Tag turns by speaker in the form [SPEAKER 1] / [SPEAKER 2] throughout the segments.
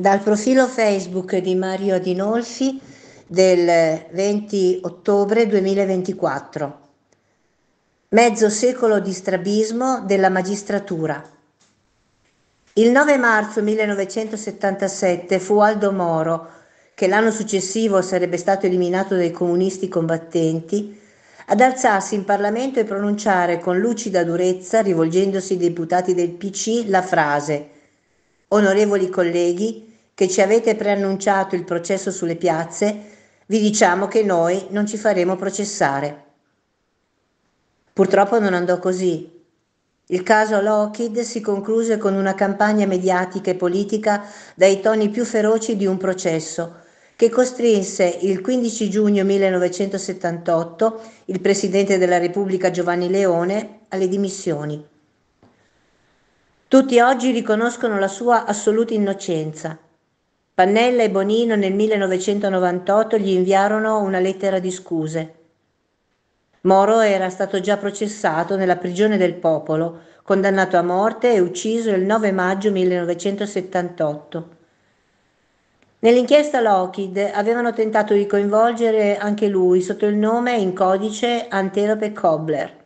[SPEAKER 1] Dal profilo Facebook di Mario Adinolfi del 20 ottobre 2024. Mezzo secolo di strabismo della magistratura. Il 9 marzo 1977 fu Aldo Moro, che l'anno successivo sarebbe stato eliminato dai comunisti combattenti, ad alzarsi in Parlamento e pronunciare con lucida durezza, rivolgendosi ai deputati del PC, la frase Onorevoli colleghi, che ci avete preannunciato il processo sulle piazze, vi diciamo che noi non ci faremo processare. Purtroppo non andò così. Il caso Lockheed si concluse con una campagna mediatica e politica dai toni più feroci di un processo, che costrinse il 15 giugno 1978 il Presidente della Repubblica Giovanni Leone alle dimissioni. Tutti oggi riconoscono la sua assoluta innocenza. Pannella e Bonino nel 1998 gli inviarono una lettera di scuse. Moro era stato già processato nella prigione del popolo, condannato a morte e ucciso il 9 maggio 1978. Nell'inchiesta Lockheed avevano tentato di coinvolgere anche lui sotto il nome in codice Antelope Cobbler.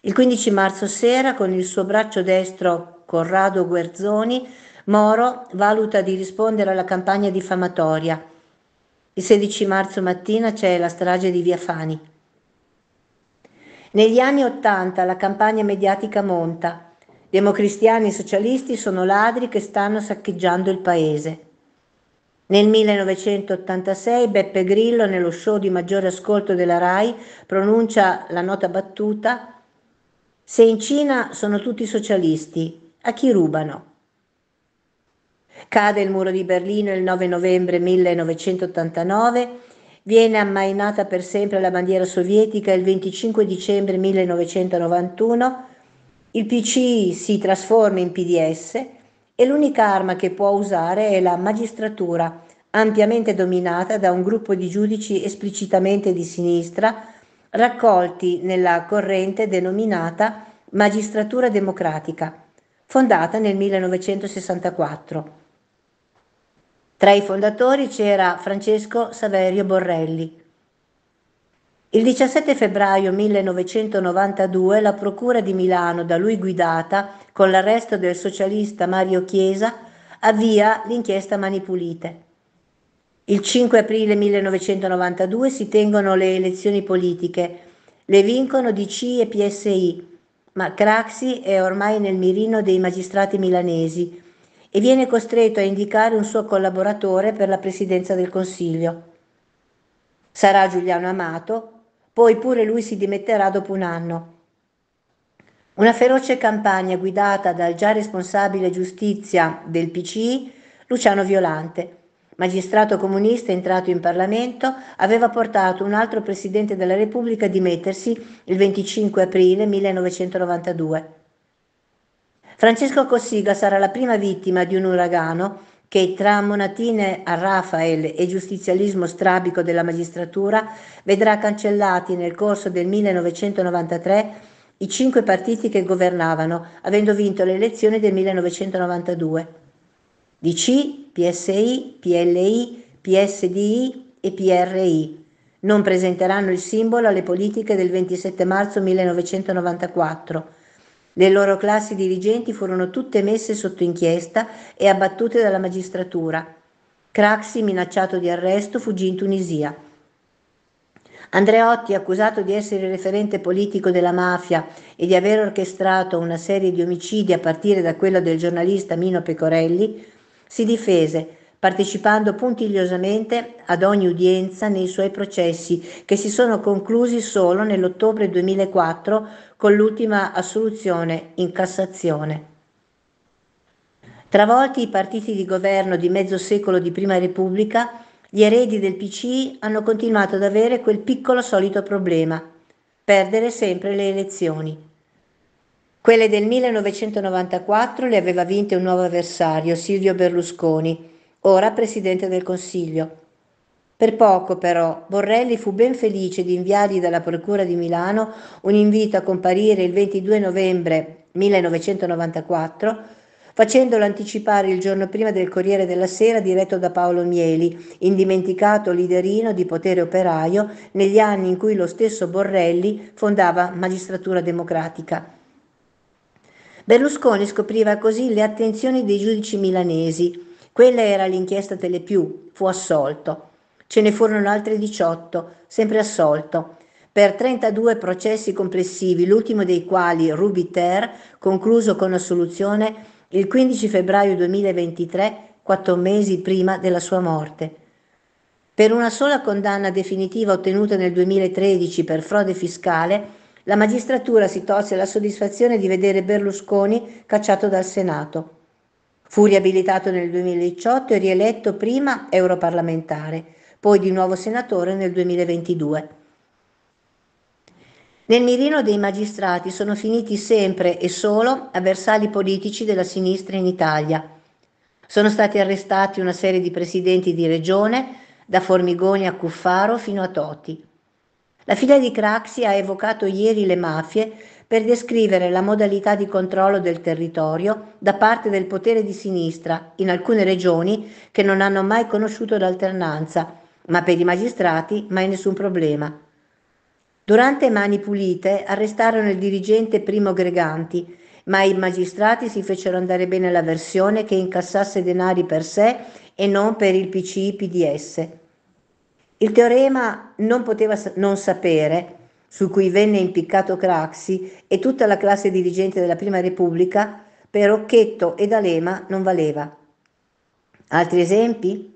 [SPEAKER 1] Il 15 marzo sera, con il suo braccio destro Corrado Guerzoni Moro valuta di rispondere alla campagna diffamatoria. Il 16 marzo mattina c'è la strage di Via Fani. Negli anni Ottanta la campagna mediatica monta. Democristiani e socialisti sono ladri che stanno saccheggiando il paese. Nel 1986 Beppe Grillo, nello show di maggiore ascolto della RAI, pronuncia la nota battuta Se in Cina sono tutti socialisti, a chi rubano? Cade il muro di Berlino il 9 novembre 1989, viene ammainata per sempre la bandiera sovietica il 25 dicembre 1991, il PC si trasforma in PDS e l'unica arma che può usare è la magistratura, ampiamente dominata da un gruppo di giudici esplicitamente di sinistra, raccolti nella corrente denominata Magistratura Democratica, fondata nel 1964. Tra i fondatori c'era Francesco Saverio Borrelli. Il 17 febbraio 1992 la Procura di Milano, da lui guidata, con l'arresto del socialista Mario Chiesa, avvia l'inchiesta Mani Pulite. Il 5 aprile 1992 si tengono le elezioni politiche. Le vincono DC e PSI, ma Craxi è ormai nel mirino dei magistrati milanesi e viene costretto a indicare un suo collaboratore per la presidenza del Consiglio. Sarà Giuliano Amato, poi pure lui si dimetterà dopo un anno. Una feroce campagna guidata dal già responsabile giustizia del PCI, Luciano Violante, magistrato comunista entrato in Parlamento, aveva portato un altro Presidente della Repubblica a dimettersi il 25 aprile 1992. Francesco Cossiga sarà la prima vittima di un uragano che tra monatine a Rafael e giustizialismo strabico della magistratura vedrà cancellati nel corso del 1993 i cinque partiti che governavano, avendo vinto le elezioni del 1992. DC, PSI, PLI, PSDI e PRI. Non presenteranno il simbolo alle politiche del 27 marzo 1994 le loro classi dirigenti furono tutte messe sotto inchiesta e abbattute dalla magistratura. Craxi, minacciato di arresto, fuggì in Tunisia. Andreotti, accusato di essere il referente politico della mafia e di aver orchestrato una serie di omicidi a partire da quello del giornalista Mino Pecorelli, si difese partecipando puntigliosamente ad ogni udienza nei suoi processi che si sono conclusi solo nell'ottobre 2004 con l'ultima assoluzione in Cassazione. Travolti i partiti di governo di mezzo secolo di Prima Repubblica, gli eredi del PCI hanno continuato ad avere quel piccolo solito problema, perdere sempre le elezioni. Quelle del 1994 le aveva vinte un nuovo avversario, Silvio Berlusconi, ora Presidente del Consiglio. Per poco però Borrelli fu ben felice di inviargli dalla Procura di Milano un invito a comparire il 22 novembre 1994 facendolo anticipare il giorno prima del Corriere della Sera diretto da Paolo Mieli, indimenticato liderino di potere operaio negli anni in cui lo stesso Borrelli fondava Magistratura Democratica. Berlusconi scopriva così le attenzioni dei giudici milanesi, quella era l'inchiesta Telepiù, fu assolto. Ce ne furono altre 18, sempre assolto, per 32 processi complessivi, l'ultimo dei quali Ruby Ter, concluso con assoluzione il 15 febbraio 2023, quattro mesi prima della sua morte. Per una sola condanna definitiva ottenuta nel 2013 per frode fiscale, la magistratura si tolse la soddisfazione di vedere Berlusconi cacciato dal Senato. Fu riabilitato nel 2018 e rieletto prima europarlamentare, poi di nuovo senatore nel 2022. Nel mirino dei magistrati sono finiti sempre e solo avversari politici della sinistra in Italia. Sono stati arrestati una serie di presidenti di regione, da Formigoni a Cuffaro fino a Toti. La figlia di Craxi ha evocato ieri le mafie per descrivere la modalità di controllo del territorio da parte del potere di sinistra in alcune regioni che non hanno mai conosciuto l'alternanza, ma per i magistrati mai nessun problema. Durante Mani Pulite arrestarono il dirigente Primo Greganti, ma i magistrati si fecero andare bene la versione che incassasse denari per sé e non per il PCI-PDS. Il teorema non poteva non sapere su cui venne impiccato Craxi e tutta la classe dirigente della Prima Repubblica, per Rocchetto e D'Alema non valeva. Altri esempi?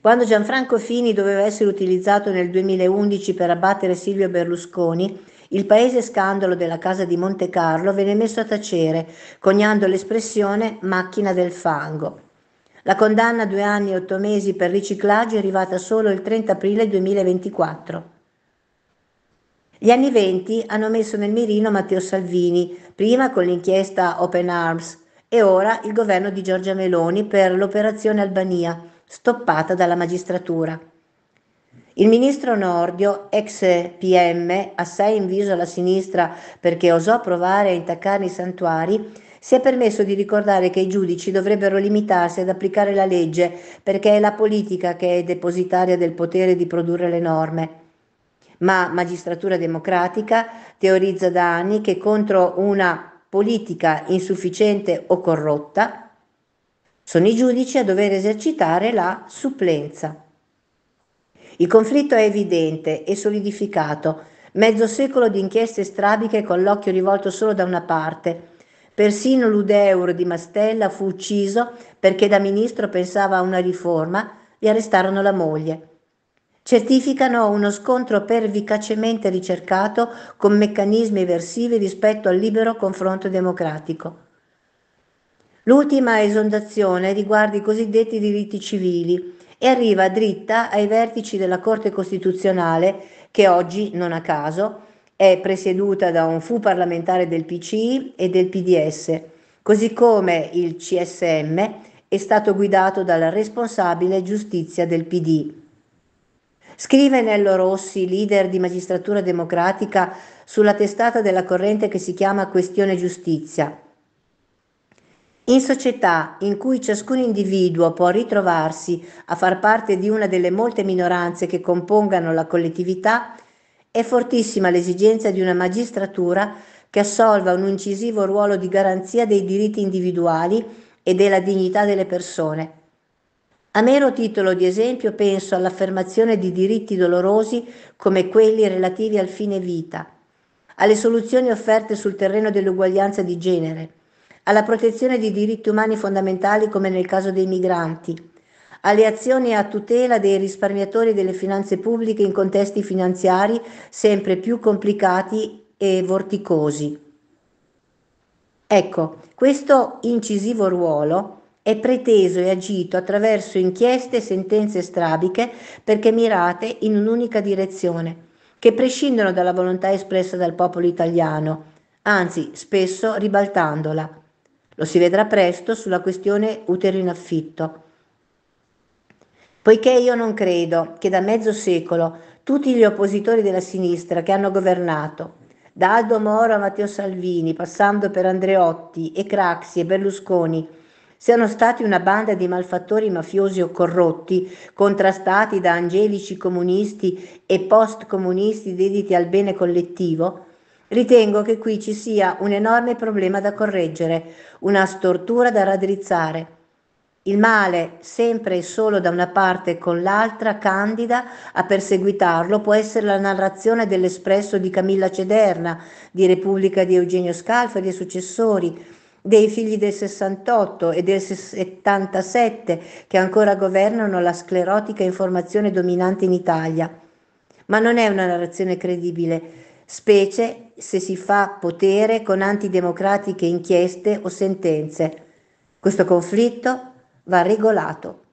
[SPEAKER 1] Quando Gianfranco Fini doveva essere utilizzato nel 2011 per abbattere Silvio Berlusconi, il paese scandalo della casa di Monte Carlo venne messo a tacere, coniando l'espressione macchina del fango. La condanna a due anni e otto mesi per riciclaggio è arrivata solo il 30 aprile 2024. Gli anni venti hanno messo nel mirino Matteo Salvini, prima con l'inchiesta Open Arms e ora il governo di Giorgia Meloni per l'operazione Albania, stoppata dalla magistratura. Il ministro Nordio, ex PM, assai inviso alla sinistra perché osò provare a intaccare i santuari, si è permesso di ricordare che i giudici dovrebbero limitarsi ad applicare la legge perché è la politica che è depositaria del potere di produrre le norme ma Magistratura Democratica teorizza da anni che contro una politica insufficiente o corrotta sono i giudici a dover esercitare la supplenza. Il conflitto è evidente e solidificato, mezzo secolo di inchieste strabiche con l'occhio rivolto solo da una parte. Persino l'Udeur di Mastella fu ucciso perché da ministro pensava a una riforma, gli arrestarono la moglie certificano uno scontro pervicacemente ricercato con meccanismi eversivi rispetto al libero confronto democratico. L'ultima esondazione riguarda i cosiddetti diritti civili e arriva dritta ai vertici della Corte Costituzionale che oggi, non a caso, è presieduta da un fu parlamentare del PCI e del PDS, così come il CSM è stato guidato dal responsabile giustizia del PD. Scrive Nello Rossi, leader di Magistratura Democratica, sulla testata della corrente che si chiama Questione Giustizia. In società in cui ciascun individuo può ritrovarsi a far parte di una delle molte minoranze che compongano la collettività, è fortissima l'esigenza di una magistratura che assolva un incisivo ruolo di garanzia dei diritti individuali e della dignità delle persone a mero titolo di esempio penso all'affermazione di diritti dolorosi come quelli relativi al fine vita, alle soluzioni offerte sul terreno dell'uguaglianza di genere, alla protezione di diritti umani fondamentali come nel caso dei migranti, alle azioni a tutela dei risparmiatori delle finanze pubbliche in contesti finanziari sempre più complicati e vorticosi. Ecco, questo incisivo ruolo è preteso e agito attraverso inchieste e sentenze strabiche perché mirate in un'unica direzione, che prescindono dalla volontà espressa dal popolo italiano, anzi spesso ribaltandola. Lo si vedrà presto sulla questione utero in affitto. Poiché io non credo che da mezzo secolo tutti gli oppositori della sinistra che hanno governato, da Aldo Moro a Matteo Salvini, passando per Andreotti e Craxi e Berlusconi, siano stati una banda di malfattori mafiosi o corrotti, contrastati da angelici comunisti e post-comunisti dediti al bene collettivo? Ritengo che qui ci sia un enorme problema da correggere, una stortura da raddrizzare. Il male, sempre e solo da una parte con l'altra, candida a perseguitarlo, può essere la narrazione dell'espresso di Camilla Cederna, di Repubblica di Eugenio Scalfari e successori, dei figli del 68 e del 77 che ancora governano la sclerotica informazione dominante in Italia. Ma non è una narrazione credibile, specie se si fa potere con antidemocratiche inchieste o sentenze. Questo conflitto va regolato.